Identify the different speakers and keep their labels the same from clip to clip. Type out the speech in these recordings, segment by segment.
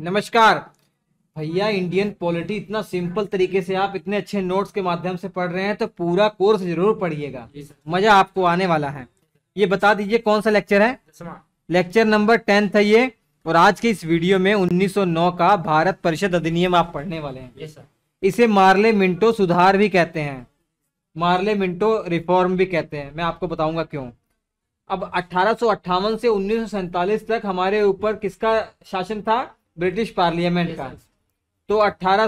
Speaker 1: नमस्कार भैया Indian polity इतना सिंपल तरीके से आप इतने अच्छे नोट्स के माध्यम से पढ़ रहे हैं तो पूरा कोर्स जरूर पढ़िएगा मजा आपको आने वाला है ये बता दीजिए कौन सा लेक्चर है लेक्चर नंबर टेंथ है ये और आज के इस वीडियो में 1909 का भारत परिषद अधिनियम आप पढ़ने वाले हैं इसे मार्ले मिंटो सुधार भी कहते हैं मार्ले मिंटो रिफॉर्म भी कहते हैं मैं आपको बताऊंगा क्यों अब अठारह से उन्नीस तक हमारे ऊपर किसका शासन था ब्रिटिश पार्लियामेंट का तो अठारह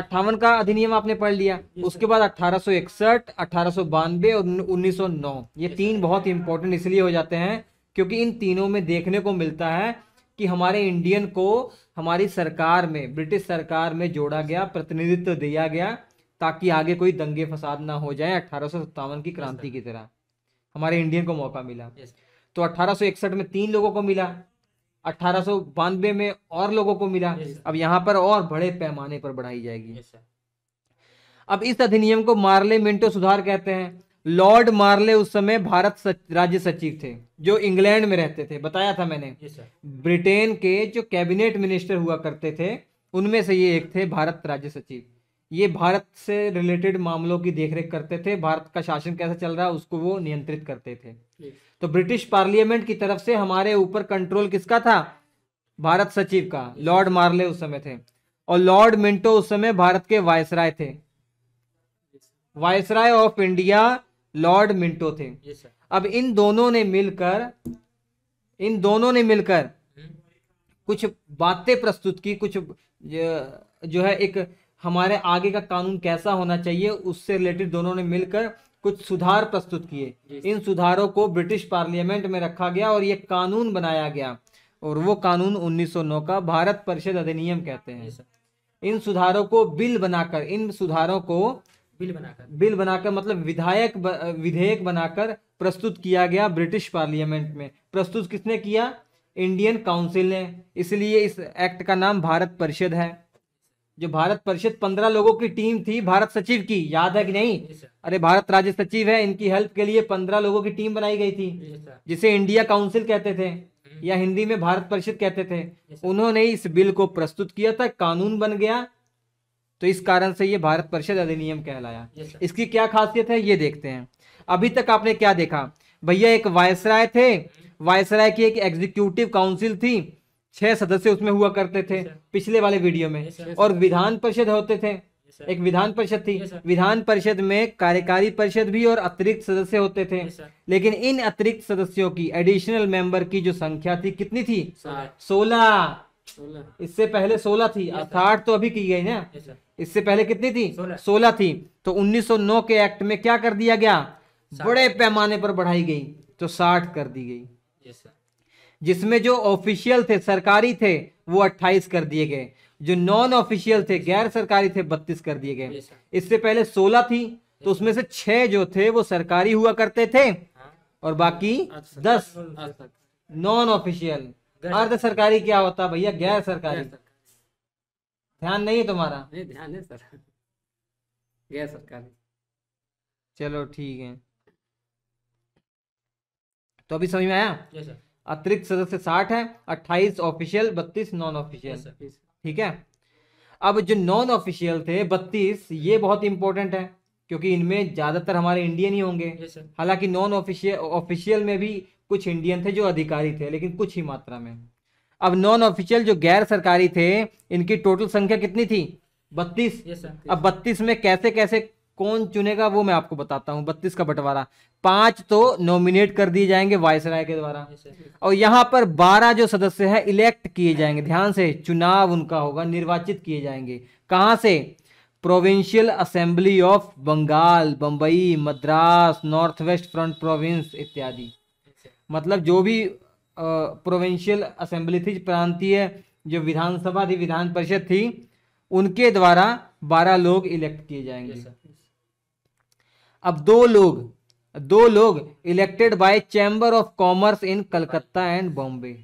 Speaker 1: अट्ठावन का अधिनियम आपने पढ़ लिया उसके बाद अठारह सौ इकसठ अठारह सौ बानवे और उन्नीस सौ नौ ये तीन बहुत इंपॉर्टेंट इसलिए हो जाते हैं क्योंकि इन तीनों में देखने को मिलता है कि हमारे इंडियन को हमारी सरकार में ब्रिटिश सरकार में जोड़ा गया प्रतिनिधित्व दिया गया ताकि आगे कोई दंगे फसाद ना हो जाए अठारह की क्रांति की तरह हमारे इंडियन को मौका मिला तो अठारह में तीन लोगों को मिला अठारह में और लोगों को मिला अब यहाँ पर और बड़े पैमाने पर बढ़ाई जाएगी अब इस अधिनियम को मार्ले मिंटो सुधार कहते हैं लॉर्ड मार्ले उस समय भारत सच, राज्य सचिव थे जो इंग्लैंड में रहते थे बताया था मैंने ब्रिटेन के जो कैबिनेट मिनिस्टर हुआ करते थे उनमें से ये एक थे भारत राज्य सचिव ये भारत से रिलेटेड मामलों की देखरेख करते थे भारत का शासन कैसा चल रहा है उसको वो नियंत्रित करते थे तो ब्रिटिश पार्लियामेंट की तरफ से हमारे ऊपर कंट्रोल किसका था भारत सचिव का लॉर्ड मार्ले उस समय थे और लॉर्ड मिंटो उस समय भारत के वायसराय थे viceroy of India Lord Minto थे अब इन दोनों ने मिलकर इन दोनों ने मिलकर हम्म। कुछ बातें प्रस्तुत की कुछ जो है एक हमारे आगे का कानून कैसा होना चाहिए उससे रिलेटेड दोनों ने मिलकर कुछ सुधार प्रस्तुत किए इन सुधारों को ब्रिटिश पार्लियामेंट में रखा गया और ये कानून बनाया गया और वो कानून 1909 का भारत परिषद अधिनियम कहते हैं इन सुधारों को बिल बनाकर इन सुधारों को बिल बनाकर बिल बनाकर मतलब विधायक विधेयक बनाकर प्रस्तुत किया गया ब्रिटिश पार्लियामेंट में प्रस्तुत किसने किया इंडियन काउंसिल ने इसलिए इस एक्ट का नाम भारत परिषद है जो भारत परिषद पंद्रह लोगों की टीम थी भारत सचिव की याद है कि नहीं अरे भारत राज्य सचिव है इनकी हेल्प के लिए पंद्रह लोगों की टीम बनाई गई थी जिसे इंडिया काउंसिल कहते थे हम्म। या हिंदी में भारत परिषद कहते थे उन्होंने इस बिल को प्रस्तुत किया था कानून बन गया तो इस कारण से ये भारत परिषद अधिनियम कहलाया इसकी क्या खासियत है ये देखते हैं अभी तक आपने क्या देखा भैया एक वायसराय थे हम्म। वायसराय की एक एग्जीक्यूटिव काउंसिल थी छह सदस्य उसमें हुआ करते थे पिछले वाले वीडियो में और विधान परिषद होते थे एक विधान परिषद थी विधान परिषद में कार्यकारी परिषद भी और अतिरिक्त सदस्य होते थे लेकिन इन अतिरिक्त सदस्यों की एडिशनल मेंबर की जो संख्या थी कितनी थी सोलह इससे पहले सोलह थी अर्थात तो अभी की गई ना इससे पहले कितनी थी सोलह थी तो 1909 के एक्ट में क्या कर दिया गया बड़े पैमाने पर बढ़ाई गई तो साठ कर दी गई जिसमें जो ऑफिशियल थे सरकारी थे वो अट्ठाईस कर दिए गए जो नॉन ऑफिशियल थे गैर सरकारी थे बत्तीस कर दिए गए इससे पहले सोलह थी तो उसमें से छह जो थे वो सरकारी हुआ करते थे हाँ। और बाकी दस नॉन ऑफिशियल अर्ध सरकारी क्या होता भैया गैर सरकारी ध्यान नहीं है तुम्हारा नहीं ध्यान है सर गैर सरकारी चलो ठीक है तो अभी समझ में आया अतिरिक्त सदस्य साठ है अट्ठाईस ऑफिशियल बत्तीस नॉन ऑफिशियल ठीक है अब जो नॉन ऑफिशियल थे बत्तीस ये बहुत इंपॉर्टेंट है क्योंकि इनमें ज्यादातर हमारे इंडियन ही होंगे हालांकि नॉन ऑफिशियल ऑफिशियल में भी कुछ इंडियन थे जो अधिकारी थे लेकिन कुछ ही मात्रा में अब नॉन ऑफिशियल जो गैर सरकारी थे इनकी टोटल संख्या कितनी थी बत्तीस अब बत्तीस में कैसे कैसे कौन चुनेगा वो मैं आपको बताता हूँ बत्तीस का बंटवारा पांच तो नॉमिनेट कर दिए जाएंगे वायसराय के द्वारा और यहाँ पर बारह जो सदस्य है इलेक्ट किए जाएंगे ध्यान से चुनाव उनका होगा निर्वाचित किए जाएंगे कहाँ से provincial assembly of Bengal Bombay Madras north west front province इत्यादि मतलब जो भी प्रोविंशियल असेंबली थी प्रांतीय जो विधानसभा थी विधान परिषद थी उनके द्वारा बारह लोग इलेक्ट किए जाएंगे अब दो लोग दो लोग elected by chamber of commerce in Calcutta and Bombay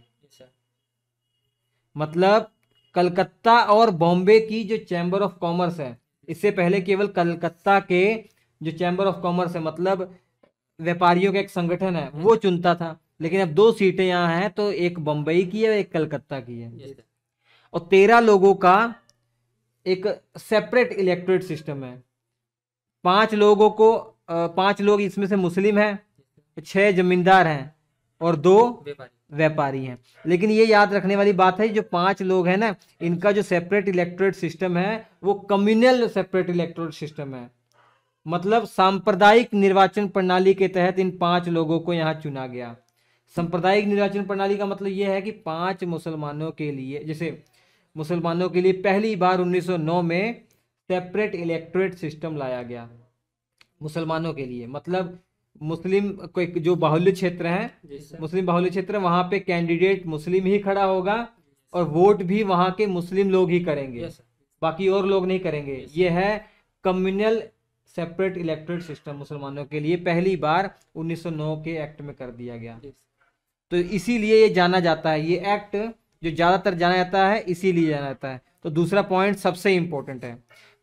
Speaker 1: मतलब कलकत्ता और बॉम्बे की जो चैम्बर ऑफ कॉमर्स है इससे पहले केवल कलकत्ता के जो चैम्बर ऑफ कॉमर्स है मतलब व्यापारियों का एक संगठन है वो चुनता था लेकिन अब दो सीटें यहाँ हैं तो एक बम्बई की है एक कलकत्ता की है और तेरह लोगों का एक सेपरेट इलेक्ट्रेट सिस्टम है पांच लोगों को पाँच लोग इसमें से मुस्लिम हैं छः जमींदार हैं और दो व्यापारी हैं लेकिन ये याद रखने वाली बात है जो पांच लोग हैं ना इनका जो सेपरेट इलेक्ट्रेट सिस्टम है वो कम्युनल सेपरेट इलेक्ट्रेट सिस्टम है मतलब सांप्रदायिक निर्वाचन प्रणाली के तहत इन पांच लोगों को यहाँ चुना गया सांप्रदायिक निर्वाचन प्रणाली का मतलब ये है कि पांच मुसलमानों के लिए जैसे मुसलमानों के लिए पहली बार 1909 में सेपरेट इलेक्ट्रेट सिस्टम लाया गया मुसलमानों के लिए मतलब मुस्लिम को जो बाहुल्य क्षेत्र है मुस्लिम बाहुल्य क्षेत्र वहां पे कैंडिडेट मुस्लिम ही खड़ा होगा और वोट भी वहां के मुस्लिम लोग ही करेंगे बाकी और लोग नहीं करेंगे ये है कम्युनल सेपरेट इलेक्टोरेट सिस्टम मुसलमानों के लिए पहली बार 1909 के एक्ट में कर दिया गया तो इसीलिए ये जाना जाता है ये एक्ट जो ज़्यादातर जाना जाता है इसीलिए जाना जाता है तो दूसरा पॉइंट सबसे इंपॉर्टेंट है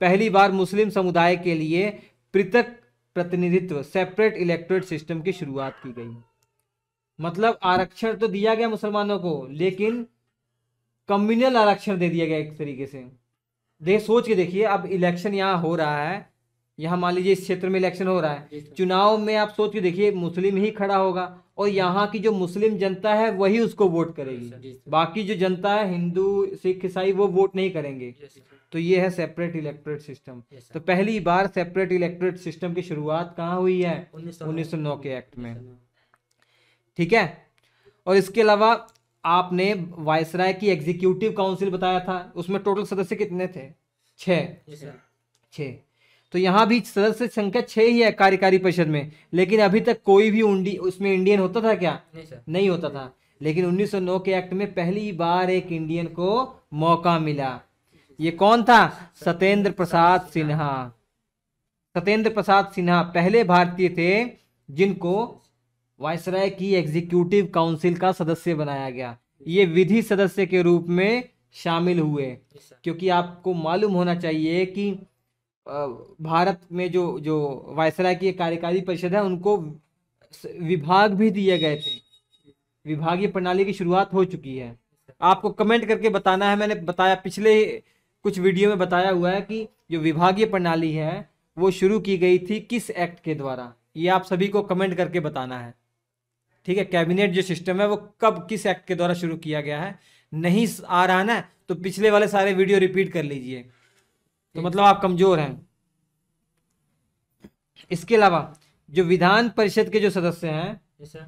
Speaker 1: पहली बार मुस्लिम समुदाय के लिए पृथक प्रतिनिधित्व सेपरेट इलेक्टोरेट सिस्टम की शुरुआत की गई मतलब आरक्षण तो दिया गया मुसलमानों को लेकिन कम्युनल आरक्षण दे दिया गया एक तरीके से देख सोच के देखिए अब इलेक्शन यहाँ हो रहा है यहाँ मान लीजिए इस क्षेत्र में इलेक्शन हो रहा है चुनाव में आप सोच के देखिए मुस्लिम ही खड़ा होगा और यहाँ की जो मुस्लिम जनता है वही उसको वोट करेगी बाकी जो जनता है हिंदू सिख ईसाई वो वोट नहीं करेंगे तो ये है सेपरेट इलेक्ट्रेट सिस्टम तो पहली बार सेपरेट इलेक्ट्रेट सिस्टम की शुरुआत कहाँ हुई है उन्नीस सौ नौ के एक्ट में ठीक है और इसके अलावा आपने वायसराय की एग्जीक्यूटिव काउंसिल बताया था उसमें टोटल सदस्य कितने थे छः छः तो यहाँ भी सदस्य संख्या छह ही है कार्यकारी परिषद में लेकिन अभी तक कोई भी उसमें इंडियन होता था क्या नहीं, नहीं होता था लेकिन 1909 के एक्ट में पहली बार एक इंडियन को मौका मिला ये कौन था सत्येंद्र प्रसाद सिन्हा सत्येंद्र प्रसाद सिन्हा पहले भारतीय थे जिनको वायसराय की एग्जीक्यूटिव काउंसिल का सदस्य बनाया गया ये विधि सदस्य के रूप में शामिल हुए क्योंकि आपको मालूम होना चाहिए कि भारत में जो जो वायसराय की कार्यकारी परिषद है उनको विभाग भी दिए गए थे विभागीय प्रणाली की शुरुआत हो चुकी है आपको कमेंट करके बताना है मैंने बताया पिछले कुछ वीडियो में बताया हुआ है कि जो विभागीय प्रणाली है वो शुरू की गई थी किस एक्ट के द्वारा ये आप सभी को कमेंट करके बताना है ठीक है कैबिनेट जो सिस्टम है वो कब किस एक्ट के द्वारा शुरू किया गया है नहीं आ रहा ना तो पिछले वाले सारे वीडियो रिपीट कर लीजिए तो मतलब आप कमजोर हैं इसके अलावा जो विधान परिषद के जो सदस्य हैं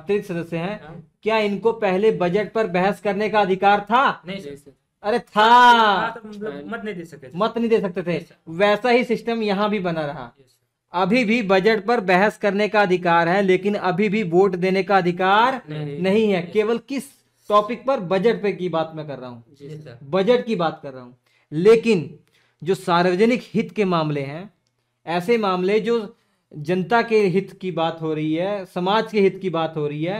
Speaker 1: अतिरिक्त सदस्य हैं हाँ। क्या इनको पहले बजट पर बहस करने का अधिकार था नहीं सर अरे था मत नहीं दे सकते मत नहीं दे सकते थे वैसा ही सिस्टम यहाँ भी बना रहा अभी भी बजट पर बहस करने का अधिकार है लेकिन अभी भी वोट देने का अधिकार नहीं है केवल किस टॉपिक पर बजट पे की बात मैं कर रहा हूँ बजट की बात कर रहा हूँ लेकिन जो सार्वजनिक हित के मामले हैं ऐसे मामले जो जनता के हित की बात हो रही है समाज के हित की बात हो रही है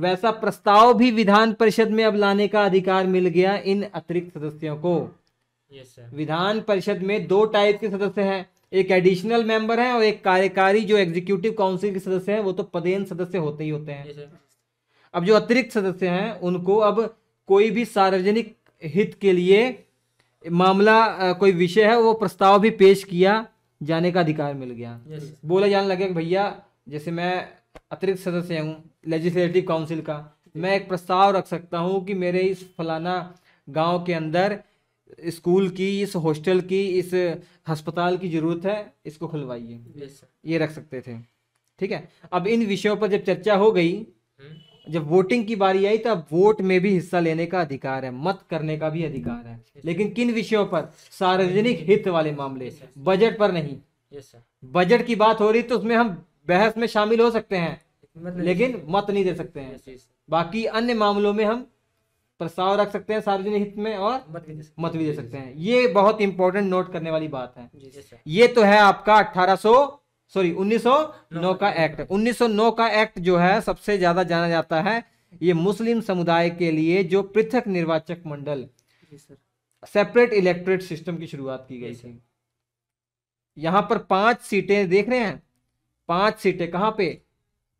Speaker 1: वैसा प्रस्ताव भी विधान परिषद में अब लाने का अधिकार मिल गया इन अतिरिक्त सदस्यों को विधान परिषद में दो टाइप के सदस्य हैं एक एडिशनल मेंबर है और एक कार्यकारी जो एग्जीक्यूटिव काउंसिल के सदस्य हैं वो तो पदेन सदस्य होते ही होते हैं अब जो अतिरिक्त सदस्य हैं उनको अब कोई भी सार्वजनिक हित के लिए मामला कोई विषय है वो प्रस्ताव भी पेश किया जाने का अधिकार मिल गया yes. बोला जाने लगे भैया जैसे मैं अतिरिक्त सदस्य हूँ लेजिस्लेटिव काउंसिल का मैं एक प्रस्ताव रख सकता हूँ कि मेरे इस फलाना गांव के अंदर स्कूल की इस हॉस्टल की इस अस्पताल की ज़रूरत है इसको खुलवाइए yes. ये रख सकते थे ठीक है अब इन विषयों पर जब चर्चा हो गई हम्म। जब वोटिंग की बारी आई तब वोट में भी हिस्सा लेने का अधिकार है मत करने का भी अधिकार है लेकिन किन विषयों पर सार्वजनिक हित वाले मामले बजट पर नहीं बजट की बात हो रही तो उसमें हम बहस में शामिल हो सकते हैं लेकिन मत नहीं दे सकते हैं बाकी अन्य मामलों में हम प्रस्ताव रख सकते हैं सार्वजनिक हित में और मत भी दे सकते हैं ये बहुत इंपॉर्टेंट नोट करने वाली बात है ये तो है आपका अठारह सॉरी 1909 का एक्ट 1909 का एक्ट जो है सबसे ज्यादा जाना जाता है ये मुस्लिम समुदाय के लिए जो पृथक निर्वाचक मंडल सेपरेट इलेक्ट्रेट सिस्टम की शुरुआत की गई थी यहां पर पांच सीटें देख रहे हैं पांच सीटें कहां पे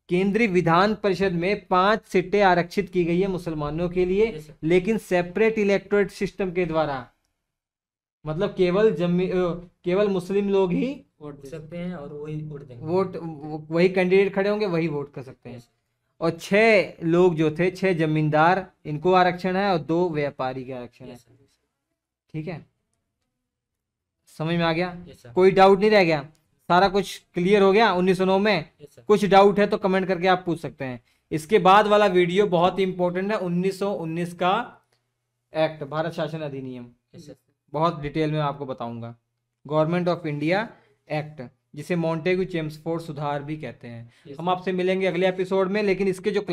Speaker 1: केंद्रीय विधान परिषद में पांच सीटें आरक्षित की गई है मुसलमानों के लिए लेकिन सेपरेट इलेक्ट्रेट सिस्टम के द्वारा मतलब केवल जमी केवल मुस्लिम लोग ही वोट दे सकते हैं और वही वोट देंगे वोट वही कैंडिडेट खड़े होंगे वही वोट कर सकते हैं और छह लोग जो थे छह जमींदार इनको आरक्षण है और दो व्यापारी के आरक्षण है ठीक है समझ में आ गया कोई डाउट नहीं रह गया सारा कुछ क्लियर हो गया उन्नीस सौ नौ में कुछ डाउट है तो कमेंट करके आप पूछ सकते हैं इसके बाद वाला वीडियो बहुत ही इंपॉर्टेंट है उन्नीस का एक्ट भारत शासन अधिनियम बहुत डिटेल में आपको बताऊंगा गवर्नमेंट ऑफ इंडिया एक्ट जिसे मॉन्टेगू चेम्सफोर्ड सुधार भी कहते हैं हम आपसे मिलेंगे अगले एपिसोड में लेकिन इसके जो